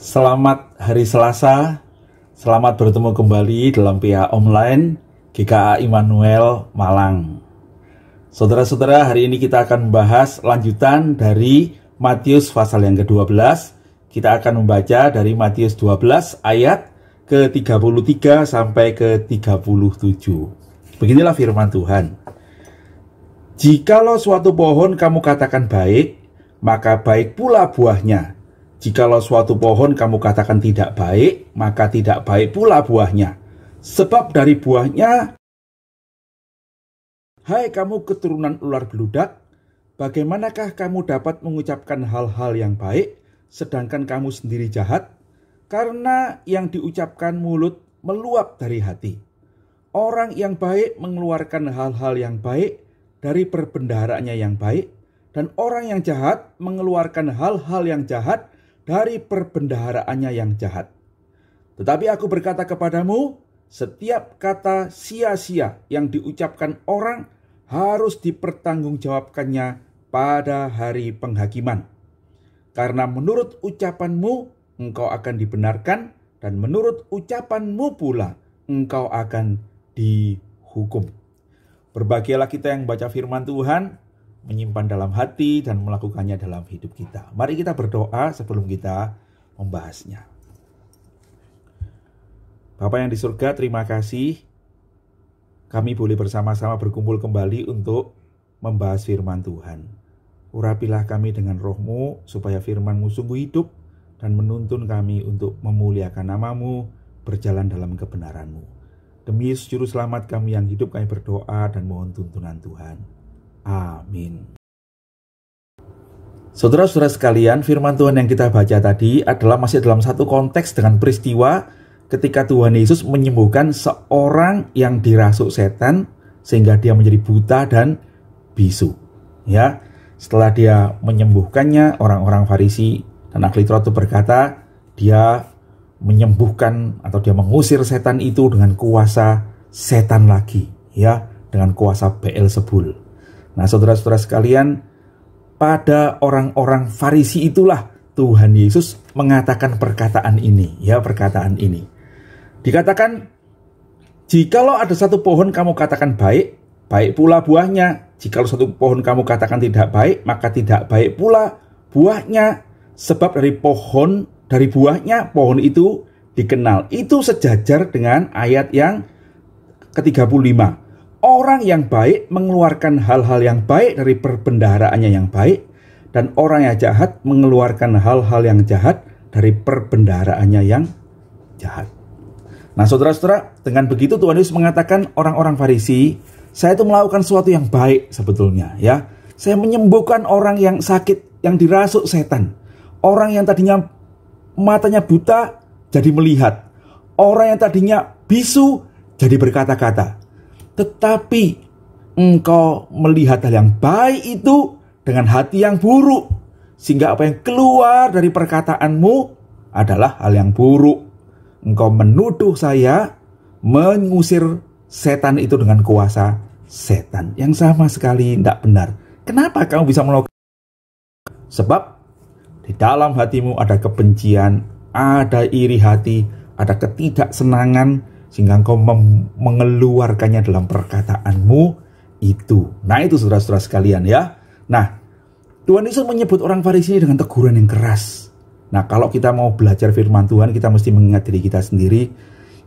Selamat hari Selasa. Selamat bertemu kembali dalam pihak Online GKA Immanuel Malang. Saudara-saudara, hari ini kita akan membahas lanjutan dari Matius pasal yang ke-12. Kita akan membaca dari Matius 12 ayat ke-33 sampai ke-37. Beginilah firman Tuhan. Jikalau suatu pohon kamu katakan baik, maka baik pula buahnya. Jikalau suatu pohon kamu katakan tidak baik, maka tidak baik pula buahnya. Sebab dari buahnya, Hai kamu keturunan ular beludak, bagaimanakah kamu dapat mengucapkan hal-hal yang baik, sedangkan kamu sendiri jahat? Karena yang diucapkan mulut meluap dari hati. Orang yang baik mengeluarkan hal-hal yang baik dari perbendaharaannya yang baik, dan orang yang jahat mengeluarkan hal-hal yang jahat dari perbendaharaannya yang jahat. Tetapi aku berkata kepadamu, setiap kata sia-sia yang diucapkan orang harus dipertanggungjawabkannya pada hari penghakiman. Karena menurut ucapanmu engkau akan dibenarkan dan menurut ucapanmu pula engkau akan dihukum. Berbahagialah kita yang baca firman Tuhan, menyimpan dalam hati dan melakukannya dalam hidup kita. Mari kita berdoa sebelum kita membahasnya. Bapak yang di surga, terima kasih kami boleh bersama-sama berkumpul kembali untuk membahas firman Tuhan. Urapilah kami dengan rohmu supaya firmanmu sungguh hidup dan menuntun kami untuk memuliakan namamu, berjalan dalam kebenaranmu. Demi juru selamat kami yang hidup kami berdoa dan mohon tuntunan Tuhan. Amin. Saudara-saudara sekalian, firman Tuhan yang kita baca tadi adalah masih dalam satu konteks dengan peristiwa ketika Tuhan Yesus menyembuhkan seorang yang dirasuk setan sehingga dia menjadi buta dan bisu. Ya, setelah dia menyembuhkannya, orang-orang Farisi dan ahli Taurat itu berkata, dia menyembuhkan atau dia mengusir setan itu dengan kuasa setan lagi, ya, dengan kuasa Beelzebul. Nah, saudara-saudara sekalian, pada orang-orang Farisi itulah Tuhan Yesus mengatakan perkataan ini, ya perkataan ini. Dikatakan, jikalau ada satu pohon kamu katakan baik, baik pula buahnya. Jikalau satu pohon kamu katakan tidak baik, maka tidak baik pula buahnya. Sebab dari pohon, dari buahnya, pohon itu dikenal. Itu sejajar dengan ayat yang ke-35. Orang yang baik mengeluarkan hal-hal yang baik dari perbendaharaannya yang baik, dan orang yang jahat mengeluarkan hal-hal yang jahat dari perbendaharaannya yang jahat. Nah, saudara-saudara, dengan begitu Tuhan Yesus mengatakan orang-orang Farisi, saya itu melakukan sesuatu yang baik sebetulnya, ya. Saya menyembuhkan orang yang sakit, yang dirasuk setan. Orang yang tadinya matanya buta jadi melihat. Orang yang tadinya bisu jadi berkata-kata tetapi engkau melihat hal yang baik itu dengan hati yang buruk, sehingga apa yang keluar dari perkataanmu adalah hal yang buruk. Engkau menuduh saya mengusir setan itu dengan kuasa setan yang sama sekali tidak benar. Kenapa kamu bisa melakukan? Sebab di dalam hatimu ada kebencian, ada iri hati, ada ketidaksenangan, sehingga engkau mengeluarkannya dalam perkataanmu itu. Nah itu saudara-saudara sekalian ya. Nah Tuhan Yesus menyebut orang Farisi dengan teguran yang keras. Nah kalau kita mau belajar firman Tuhan kita mesti mengingat diri kita sendiri.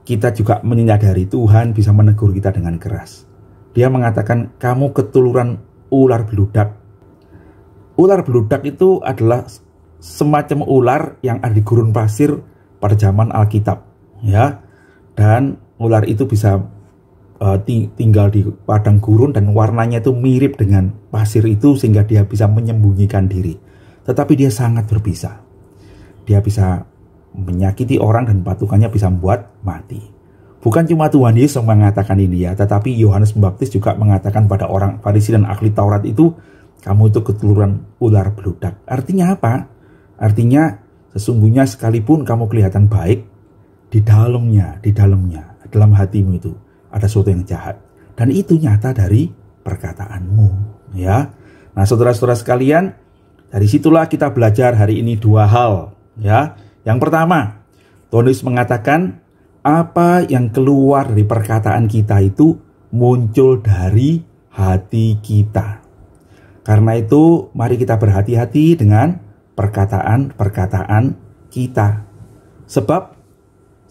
Kita juga menyadari Tuhan bisa menegur kita dengan keras. Dia mengatakan kamu ketuluran ular beludak. Ular beludak itu adalah semacam ular yang ada di gurun pasir pada zaman Alkitab. Ya, dan ular itu bisa uh, tinggal di padang gurun dan warnanya itu mirip dengan pasir itu sehingga dia bisa menyembunyikan diri. Tetapi dia sangat berbisa. Dia bisa menyakiti orang dan patukannya bisa membuat mati. Bukan cuma Tuhan Yesus yang mengatakan ini ya, tetapi Yohanes Pembaptis juga mengatakan pada orang Farisi dan ahli Taurat itu, kamu itu keturunan ular beludak. Artinya apa? Artinya sesungguhnya sekalipun kamu kelihatan baik, di dalamnya, di dalamnya, dalam hatimu itu ada sesuatu yang jahat. Dan itu nyata dari perkataanmu, ya. Nah, saudara-saudara sekalian, dari situlah kita belajar hari ini dua hal, ya. Yang pertama, Tuhan Yesus mengatakan apa yang keluar dari perkataan kita itu muncul dari hati kita. Karena itu, mari kita berhati-hati dengan perkataan-perkataan kita. Sebab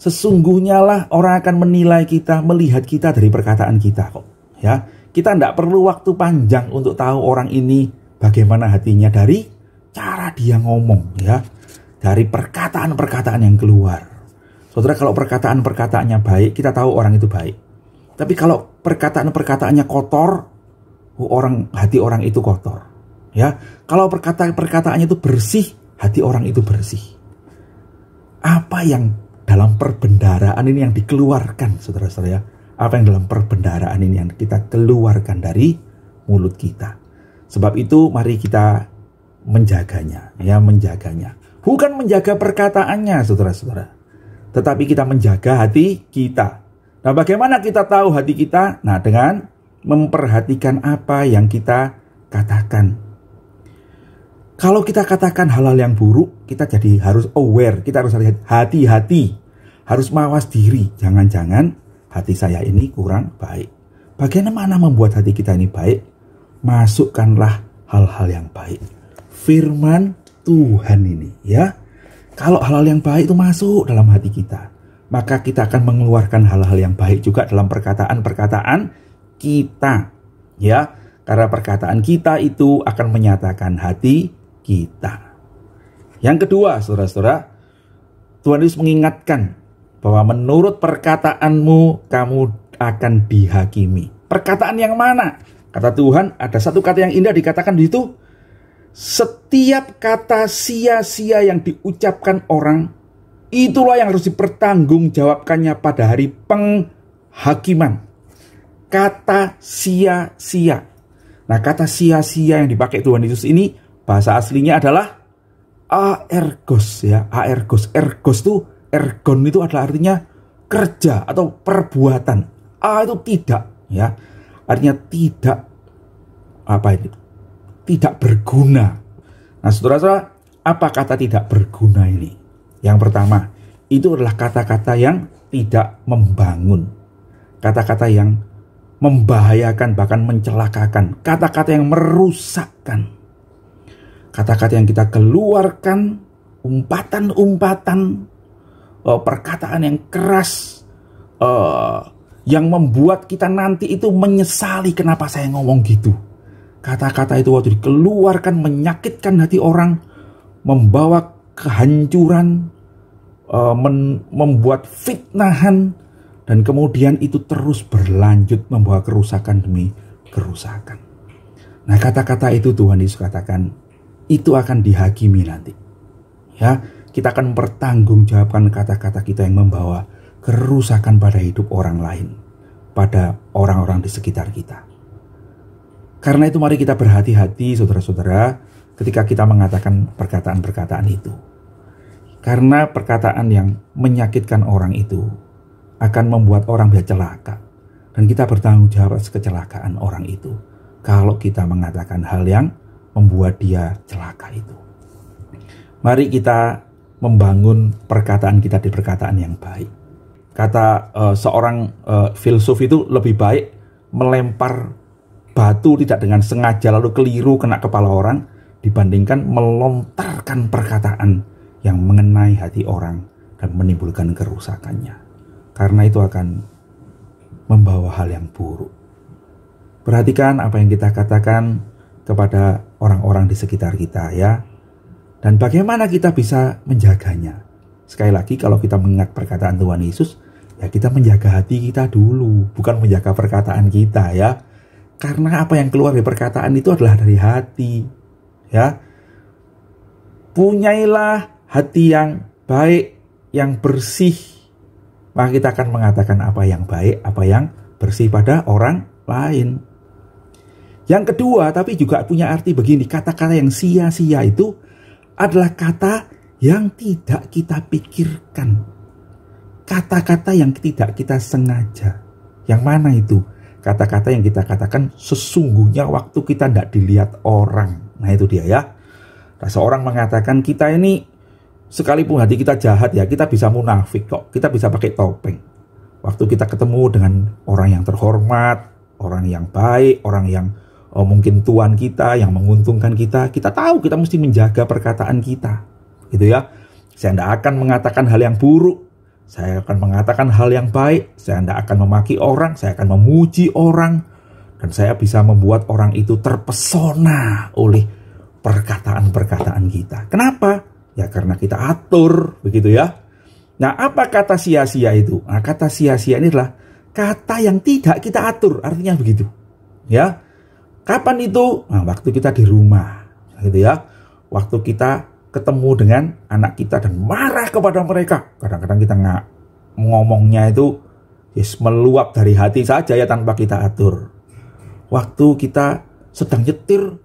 Sesungguhnya lah orang akan menilai kita, melihat kita dari perkataan kita kok. Ya, kita tidak perlu waktu panjang untuk tahu orang ini bagaimana hatinya dari cara dia ngomong ya, dari perkataan-perkataan yang keluar. Saudara kalau perkataan-perkataannya baik, kita tahu orang itu baik. Tapi kalau perkataan-perkataannya kotor, oh, orang hati orang itu kotor. Ya, kalau perkataan-perkataannya itu bersih, hati orang itu bersih. Apa yang dalam perbendaraan ini yang dikeluarkan saudara-saudara ya. Apa yang dalam perbendaraan ini yang kita keluarkan dari mulut kita. Sebab itu mari kita menjaganya ya menjaganya. Bukan menjaga perkataannya saudara-saudara. Tetapi kita menjaga hati kita. Nah bagaimana kita tahu hati kita? Nah dengan memperhatikan apa yang kita katakan kalau kita katakan halal yang buruk, kita jadi harus aware, kita harus hati-hati, harus mawas diri. Jangan-jangan hati saya ini kurang baik. Bagaimana membuat hati kita ini baik? Masukkanlah hal-hal yang baik. Firman Tuhan ini ya. Kalau hal-hal yang baik itu masuk dalam hati kita, maka kita akan mengeluarkan hal-hal yang baik juga dalam perkataan-perkataan kita ya. Karena perkataan kita itu akan menyatakan hati kita. Yang kedua, saudara-saudara, Tuhan Yesus mengingatkan bahwa menurut perkataanmu kamu akan dihakimi. Perkataan yang mana? Kata Tuhan, ada satu kata yang indah dikatakan di situ. Setiap kata sia-sia yang diucapkan orang, itulah yang harus dipertanggungjawabkannya pada hari penghakiman. Kata sia-sia. Nah, kata sia-sia yang dipakai Tuhan Yesus ini bahasa aslinya adalah aergos ya aergos ergos itu ergon itu adalah artinya kerja atau perbuatan a itu tidak ya artinya tidak apa itu tidak berguna nah saudara-saudara apa kata tidak berguna ini yang pertama itu adalah kata-kata yang tidak membangun kata-kata yang membahayakan bahkan mencelakakan kata-kata yang merusakkan kata-kata yang kita keluarkan, umpatan-umpatan, eh, perkataan yang keras, eh, yang membuat kita nanti itu menyesali kenapa saya ngomong gitu. Kata-kata itu waktu dikeluarkan menyakitkan hati orang, membawa kehancuran, eh, membuat fitnahan, dan kemudian itu terus berlanjut membawa kerusakan demi kerusakan. Nah, kata-kata itu Tuhan Yesus katakan, itu akan dihakimi nanti. Ya, kita akan mempertanggungjawabkan kata-kata kita yang membawa kerusakan pada hidup orang lain, pada orang-orang di sekitar kita. Karena itu mari kita berhati-hati saudara-saudara ketika kita mengatakan perkataan-perkataan itu. Karena perkataan yang menyakitkan orang itu akan membuat orang bisa celaka. Dan kita bertanggung jawab atas kecelakaan orang itu. Kalau kita mengatakan hal yang membuat dia celaka itu. Mari kita membangun perkataan kita di perkataan yang baik. Kata uh, seorang uh, filsuf itu lebih baik melempar batu tidak dengan sengaja lalu keliru kena kepala orang dibandingkan melontarkan perkataan yang mengenai hati orang dan menimbulkan kerusakannya. Karena itu akan membawa hal yang buruk. Perhatikan apa yang kita katakan kepada orang-orang di sekitar kita ya. Dan bagaimana kita bisa menjaganya? Sekali lagi kalau kita mengingat perkataan Tuhan Yesus, ya kita menjaga hati kita dulu, bukan menjaga perkataan kita ya. Karena apa yang keluar dari perkataan itu adalah dari hati. Ya. Punyailah hati yang baik, yang bersih. Maka kita akan mengatakan apa yang baik, apa yang bersih pada orang lain. Yang kedua, tapi juga punya arti begini, kata-kata yang sia-sia itu adalah kata yang tidak kita pikirkan. Kata-kata yang tidak kita sengaja. Yang mana itu? Kata-kata yang kita katakan sesungguhnya waktu kita tidak dilihat orang. Nah itu dia ya. Nah, seorang mengatakan kita ini sekalipun hati kita jahat ya, kita bisa munafik kok. Kita bisa pakai topeng. Waktu kita ketemu dengan orang yang terhormat, orang yang baik, orang yang oh, mungkin tuan kita yang menguntungkan kita, kita tahu kita mesti menjaga perkataan kita. Gitu ya. Saya tidak akan mengatakan hal yang buruk. Saya akan mengatakan hal yang baik. Saya tidak akan memaki orang. Saya akan memuji orang. Dan saya bisa membuat orang itu terpesona oleh perkataan-perkataan kita. Kenapa? Ya karena kita atur, begitu ya. Nah, apa kata sia-sia itu? Nah, kata sia-sia ini adalah kata yang tidak kita atur, artinya begitu. Ya, Kapan itu? Nah, waktu kita di rumah, gitu ya. Waktu kita ketemu dengan anak kita dan marah kepada mereka. Kadang-kadang kita nggak ngomongnya itu yes, meluap dari hati saja ya tanpa kita atur. Waktu kita sedang nyetir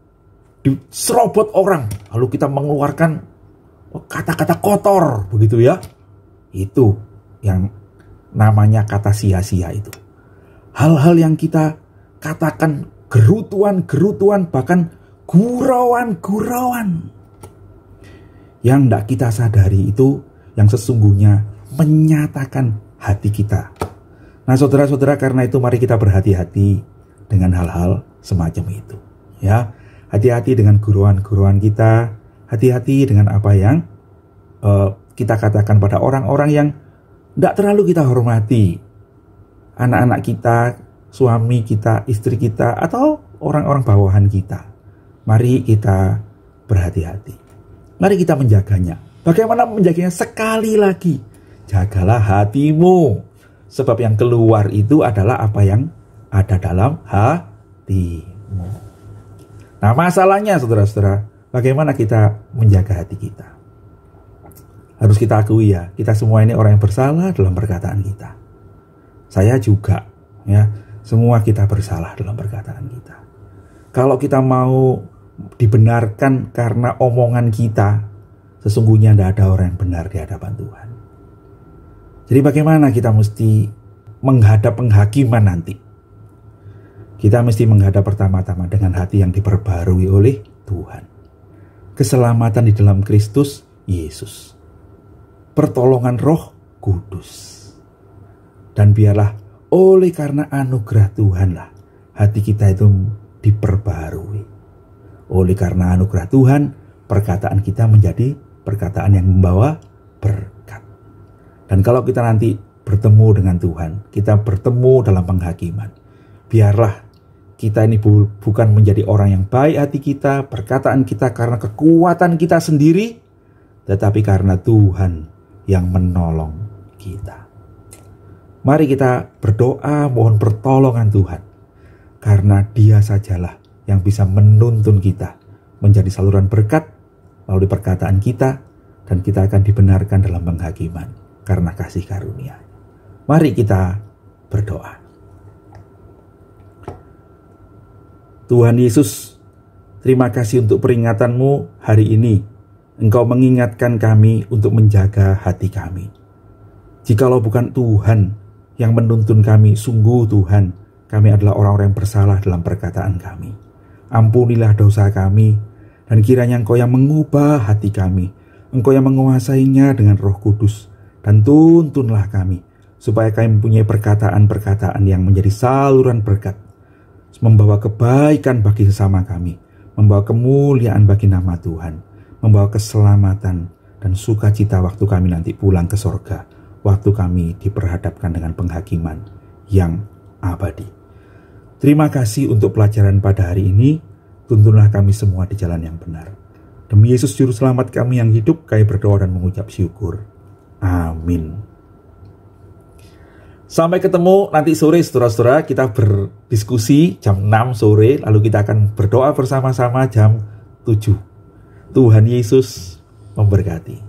diserobot orang, lalu kita mengeluarkan kata-kata kotor begitu ya. Itu yang namanya kata sia-sia itu. Hal-hal yang kita katakan gerutuan-gerutuan, bahkan gurauan-gurauan. Yang tidak kita sadari itu yang sesungguhnya menyatakan hati kita. Nah saudara-saudara karena itu mari kita berhati-hati dengan hal-hal semacam itu. Ya, hati-hati dengan guruan-guruan kita, hati-hati dengan apa yang uh, kita katakan pada orang-orang yang tidak terlalu kita hormati. Anak-anak kita, suami kita, istri kita, atau orang-orang bawahan kita. Mari kita berhati-hati. Mari kita menjaganya. Bagaimana menjaganya? Sekali lagi, jagalah hatimu. Sebab yang keluar itu adalah apa yang ada dalam hatimu. Nah masalahnya saudara-saudara, bagaimana kita menjaga hati kita? Harus kita akui ya, kita semua ini orang yang bersalah dalam perkataan kita. Saya juga ya semua kita bersalah dalam perkataan kita. Kalau kita mau dibenarkan karena omongan kita, sesungguhnya tidak ada orang yang benar di hadapan Tuhan. Jadi bagaimana kita mesti menghadap penghakiman nanti? Kita mesti menghadap pertama-tama dengan hati yang diperbarui oleh Tuhan. Keselamatan di dalam Kristus Yesus. Pertolongan Roh Kudus. Dan biarlah oleh karena anugerah Tuhanlah hati kita itu diperbarui. Oleh karena anugerah Tuhan, perkataan kita menjadi perkataan yang membawa berkat. Dan kalau kita nanti bertemu dengan Tuhan, kita bertemu dalam penghakiman. Biarlah kita ini bu bukan menjadi orang yang baik hati kita, perkataan kita karena kekuatan kita sendiri, tetapi karena Tuhan yang menolong kita. Mari kita berdoa mohon pertolongan Tuhan. Karena dia sajalah yang bisa menuntun kita menjadi saluran berkat melalui perkataan kita dan kita akan dibenarkan dalam penghakiman karena kasih karunia. Mari kita berdoa. Tuhan Yesus, terima kasih untuk peringatanmu hari ini. Engkau mengingatkan kami untuk menjaga hati kami. Jikalau bukan Tuhan yang menuntun kami, sungguh Tuhan, kami adalah orang-orang yang bersalah dalam perkataan kami. Ampunilah dosa kami, dan kiranya Engkau yang mengubah hati kami, Engkau yang menguasainya dengan roh kudus, dan tuntunlah kami, supaya kami mempunyai perkataan-perkataan yang menjadi saluran berkat, membawa kebaikan bagi sesama kami, membawa kemuliaan bagi nama Tuhan, membawa keselamatan dan sukacita waktu kami nanti pulang ke sorga waktu kami diperhadapkan dengan penghakiman yang abadi. Terima kasih untuk pelajaran pada hari ini. Tuntunlah kami semua di jalan yang benar. Demi Yesus Juru Selamat kami yang hidup, kami berdoa dan mengucap syukur. Amin. Sampai ketemu nanti sore saudara-saudara kita berdiskusi jam 6 sore lalu kita akan berdoa bersama-sama jam 7. Tuhan Yesus memberkati.